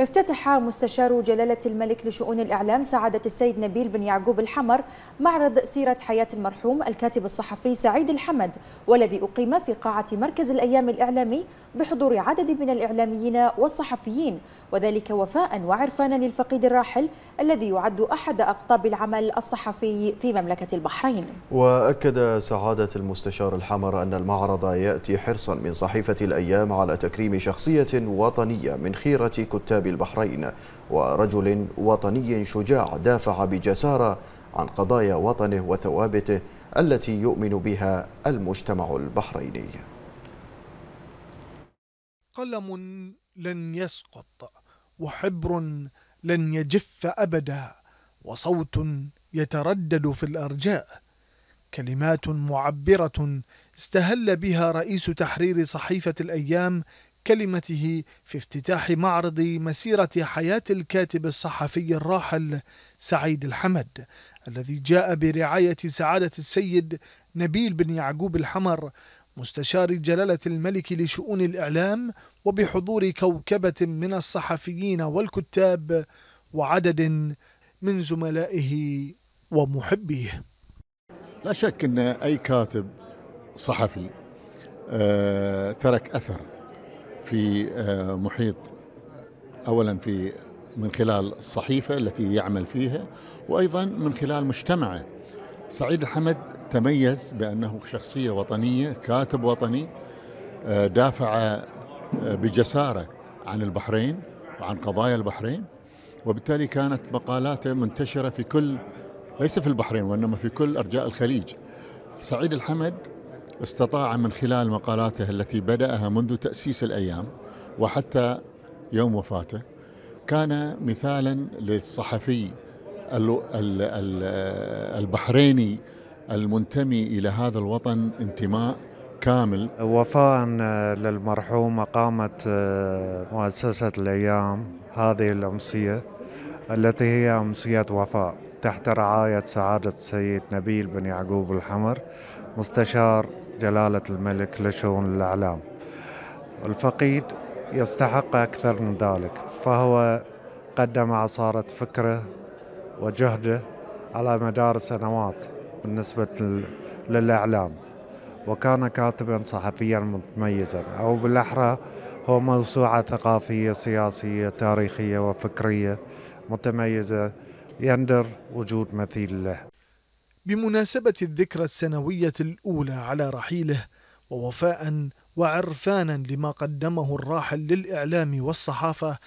افتتح مستشار جلالة الملك لشؤون الإعلام سعادة السيد نبيل بن يعقوب الحمر معرض سيرة حياة المرحوم الكاتب الصحفي سعيد الحمد والذي أقيم في قاعة مركز الأيام الإعلامي بحضور عدد من الإعلاميين والصحفيين وذلك وفاء وعرفانا للفقيد الراحل الذي يعد أحد أقطاب العمل الصحفي في مملكة البحرين وأكد سعادة المستشار الحمر أن المعرض يأتي حرصا من صحيفة الأيام على تكريم شخصية وطنية من خيرة كتاب البحرين ورجل وطني شجاع دافع بجسارة عن قضايا وطنه وثوابته التي يؤمن بها المجتمع البحريني قلم لن يسقط وحبر لن يجف أبدا وصوت يتردد في الأرجاء كلمات معبرة استهل بها رئيس تحرير صحيفة الأيام كلمته في افتتاح معرض مسيرة حياة الكاتب الصحفي الراحل سعيد الحمد الذي جاء برعاية سعادة السيد نبيل بن يعقوب الحمر مستشار جلالة الملك لشؤون الإعلام وبحضور كوكبة من الصحفيين والكتاب وعدد من زملائه ومحبيه لا شك أن أي كاتب صحفي آه، ترك أثر في آه، محيط اولا في من خلال الصحيفه التي يعمل فيها وايضا من خلال مجتمعه. سعيد الحمد تميز بانه شخصيه وطنيه، كاتب وطني آه، دافع آه، بجساره عن البحرين وعن قضايا البحرين وبالتالي كانت مقالاته منتشره في كل ليس في البحرين وانما في كل ارجاء الخليج. سعيد الحمد استطاع من خلال مقالاته التي بدأها منذ تأسيس الأيام وحتى يوم وفاته كان مثالا للصحفي البحريني المنتمي إلى هذا الوطن انتماء كامل وفاء للمرحوم قامت آه، مؤسسة الأيام هذه الأمسية التي هي أمسية وفاء تحت رعاية سعادة السيد نبيل بن يعقوب الحمر مستشار جلالة الملك لشؤون الأعلام الفقيد يستحق أكثر من ذلك فهو قدم عصارة فكره وجهده على مدار سنوات بالنسبة للإعلام وكان كاتبا صحفيا متميزا أو بالأحرى هو موسوعة ثقافية سياسية تاريخية وفكرية متميزة يندر وجود مثيل له بمناسبة الذكرى السنوية الأولى على رحيله ووفاء وعرفانا لما قدمه الراحل للإعلام والصحافة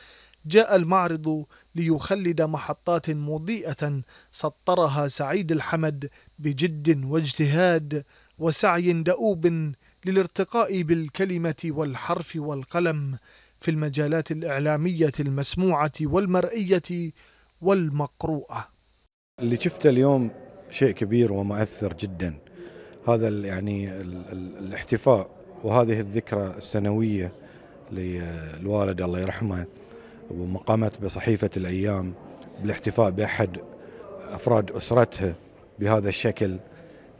جاء المعرض ليخلد محطات مضيئة سطرها سعيد الحمد بجد واجتهاد وسعي دؤوب للارتقاء بالكلمة والحرف والقلم في المجالات الإعلامية المسموعة والمرئية والمقروءة اللي شفته اليوم شيء كبير ومؤثر جدا هذا يعني الاحتفاء وهذه الذكرى السنوية للوالد الله يرحمه ومقامت بصحيفة الأيام بالاحتفاء بأحد أفراد أسرته بهذا الشكل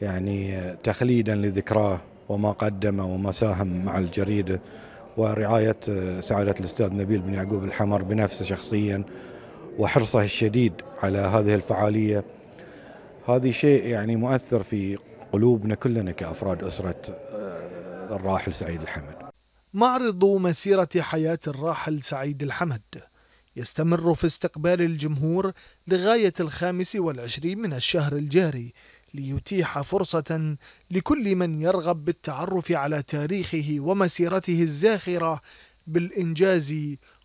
يعني تخليدا لذكراه وما قدم وما ساهم مع الجريدة ورعاية سعادة الأستاذ نبيل بن يعقوب الحمر بنفسه شخصيا وحرصه الشديد على هذه الفعاليه هذه شيء يعني مؤثر في قلوبنا كلنا كافراد اسره آه، الراحل سعيد الحمد. معرض مسيره حياه الراحل سعيد الحمد يستمر في استقبال الجمهور لغايه الخامس والعشرين من الشهر الجاري ليتيح فرصة لكل من يرغب بالتعرف على تاريخه ومسيرته الزاخرة بالإنجاز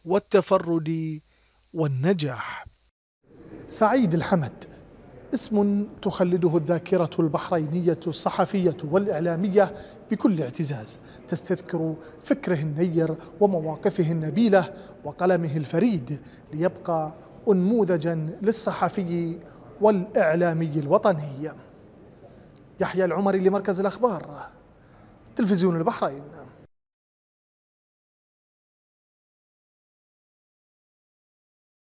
والتفرد والنجاح سعيد الحمد اسم تخلده الذاكرة البحرينية الصحفية والإعلامية بكل اعتزاز تستذكر فكره النير ومواقفه النبيلة وقلمه الفريد ليبقى أنموذجا للصحفي والإعلامي الوطني يحيى العمري لمركز الأخبار تلفزيون البحرين